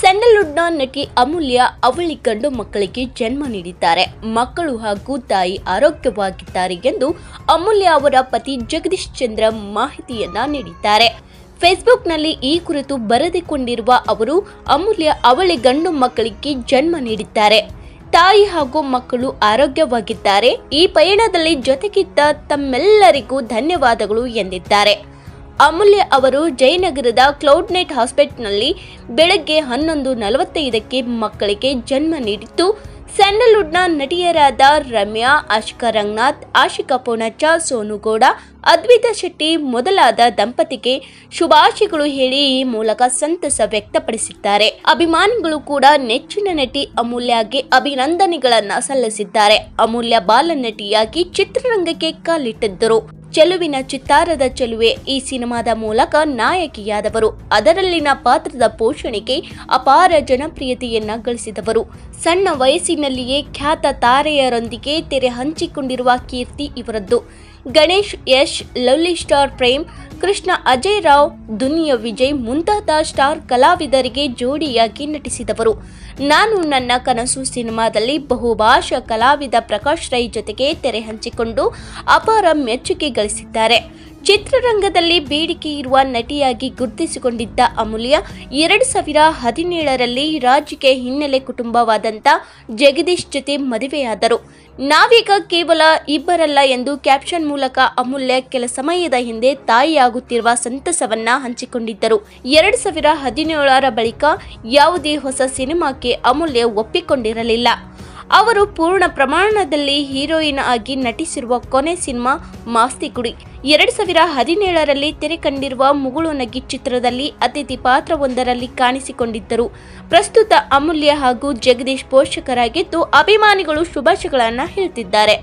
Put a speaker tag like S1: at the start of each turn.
S1: ಸ್ಯಾಂಡಲ್ವುಡ್ನ ನಟಿ ಅಮೂಲ್ಯ ಅವಳಿ ಗಂಡು ಮಕ್ಕಳಿಗೆ ಜನ್ಮ ನೀಡಿದ್ದಾರೆ ಮಕ್ಕಳು ಹಾಗೂ ತಾಯಿ ಆರೋಗ್ಯವಾಗಿದ್ದಾರೆ ಎಂದು ಅಮೂಲ್ಯ ಅವರ ಪತಿ ಜಗದೀಶ್ ಚಂದ್ರ ಮಾಹಿತಿಯನ್ನ ನೀಡಿದ್ದಾರೆ ಫೇಸ್ಬುಕ್ನಲ್ಲಿ ಈ ಕುರಿತು ಬರೆದುಕೊಂಡಿರುವ ಅವರು ಅಮೂಲ್ಯ ಅವಳಿ ಗಂಡು ಮಕ್ಕಳಿಗೆ ಜನ್ಮ ನೀಡಿದ್ದಾರೆ ತಾಯಿ ಹಾಗೂ ಮಕ್ಕಳು ಆರೋಗ್ಯವಾಗಿದ್ದಾರೆ ಈ ಪಯಣದಲ್ಲಿ ಜೊತೆಗಿದ್ದ ತಮ್ಮೆಲ್ಲರಿಗೂ ಧನ್ಯವಾದಗಳು ಎಂದಿದ್ದಾರೆ ಅಮೂಲ್ಯ ಅವರು ಜಯನಗರದ ಕ್ಲೌಡ್ ನೆಟ್ ಹಾಸ್ಪಿಟಲ್ನಲ್ಲಿ ಬೆಳಗ್ಗೆ ಹನ್ನೊಂದು ನಲವತ್ತೈದಕ್ಕೆ ಮಕ್ಕಳಿಗೆ ಜನ್ಮ ನೀಡಿದ್ದು ಸ್ಯಾಂಡಲ್ವುಡ್ನ ನಟಿಯರಾದ ರಮ್ಯಾ ಆಶಿಕಾ ರಂಗನಾಥ್ ಆಶಿಕಾ ಪೋನಚ್ಚ ಸೋನುಗೌಡ ಅದ್ವಿತ ಶೆಟ್ಟಿ ಮೊದಲಾದ ದಂಪತಿಗೆ ಶುಭಾಶಯಗಳು ಹೇಳಿ ಈ ಮೂಲಕ ಸಂತಸ ವ್ಯಕ್ತಪಡಿಸಿದ್ದಾರೆ ಅಭಿಮಾನಿಗಳು ಕೂಡ ನೆಚ್ಚಿನ ನಟಿ ಅಮೂಲ್ಯಗೆ ಅಭಿನಂದನೆಗಳನ್ನ ಸಲ್ಲಿಸಿದ್ದಾರೆ ಅಮೂಲ್ಯ ಬಾಲನಟಿಯಾಗಿ ಚಿತ್ರರಂಗಕ್ಕೆ ಕಾಲಿಟ್ಟಿದ್ದರು ಚೆಲುವಿನ ಚಿತ್ತಾರದ ಚೆಲುವೆ ಈ ಸಿನಿಮಾದ ಮೂಲಕ ನಾಯಕಿಯಾದವರು ಅದರಲ್ಲಿನ ಪಾತ್ರದ ಪೋಷಣೆಗೆ ಅಪಾರ ಜನಪ್ರಿಯತೆಯನ್ನ ಗಳಿಸಿದವರು ಸಣ್ಣ ವಯಸ್ಸಿನಲ್ಲಿಯೇ ಖ್ಯಾತ ತಾರೆಯರೊಂದಿಗೆ ತೆರೆ ಹಂಚಿಕೊಂಡಿರುವ ಕೀರ್ತಿ ಇವರದ್ದು ಗಣೇಶ್ ಯಶ್ ಲವ್ಲಿ ಸ್ಟಾರ್ ಪ್ರೇಮ್ ಕೃಷ್ಣ ಅಜಯ್ ರಾವ್ ದುನಿಯಾ ವಿಜಯ್ ಮುಂತಾದ ಸ್ಟಾರ್ ಕಲಾವಿದರಿಗೆ ಜೋಡಿಯಾಗಿ ನಟಿಸಿದವರು ನಾನು ನನ್ನ ಕನಸು ಸಿನಿಮಾದಲ್ಲಿ ಬಹುಭಾಷಾ ಕಲಾವಿದ ಪ್ರಕಾಶ್ ರೈ ಜೊತೆಗೆ ತೆರೆ ಹಂಚಿಕೊಂಡು ಅಪಾರ ಮೆಚ್ಚುಗೆ ಗಳಿಸಿದ್ದಾರೆ ಚಿತ್ರರಂಗದಲ್ಲಿ ಬೇಡಿಕೆ ಇರುವ ನಟಿಯಾಗಿ ಗುರುತಿಸಿಕೊಂಡಿದ್ದ ಅಮೂಲ್ಯ ಎರಡು ಸಾವಿರ ಹದಿನೇಳರಲ್ಲಿ ರಾಜ್ಯಕ್ಕೆ ಹಿನ್ನೆಲೆ ಕುಟುಂಬವಾದಂಥ ಜಗದೀಶ್ ಜೊತೆ ಮದುವೆಯಾದರು ನಾವೀಗ ಕೇವಲ ಇಬ್ಬರಲ್ಲ ಎಂದು ಕ್ಯಾಪ್ಷನ್ ಮೂಲಕ ಅಮೂಲ್ಯ ಕೆಲ ಸಮಯದ ಹಿಂದೆ ತಾಯಿಯಾಗುತ್ತಿರುವ ಸಂತಸವನ್ನ ಹಂಚಿಕೊಂಡಿದ್ದರು ಎರಡು ಸಾವಿರ ಹದಿನೇಳರ ಬಳಿಕ ಯಾವುದೇ ಹೊಸ ಸಿನಿಮಾಕ್ಕೆ ಅಮೂಲ್ಯ ಒಪ್ಪಿಕೊಂಡಿರಲಿಲ್ಲ ಅವರು ಪೂರ್ಣ ಪ್ರಮಾಣದಲ್ಲಿ ಹೀರೋಯಿನ್ ಆಗಿ ನಟಿಸಿರುವ ಕೊನೆ ಸಿನಿಮಾ ಮಾಸ್ತಿ ಕುಡಿ ಎರಡು ಸಾವಿರ ಹದಿನೇಳರಲ್ಲಿ ತೆರೆ ಕಂಡಿರುವ ಮುಗುಳು ನಗಿ ಚಿತ್ರದಲ್ಲಿ ಅತಿಥಿ ಪಾತ್ರವೊಂದರಲ್ಲಿ ಕಾಣಿಸಿಕೊಂಡಿದ್ದರು ಪ್ರಸ್ತುತ ಅಮೂಲ್ಯ ಹಾಗೂ ಜಗದೀಶ್ ಪೋಷಕರಾಗಿದ್ದು ಅಭಿಮಾನಿಗಳು ಶುಭಾಶಯಗಳನ್ನು ಹೇಳ್ತಿದ್ದಾರೆ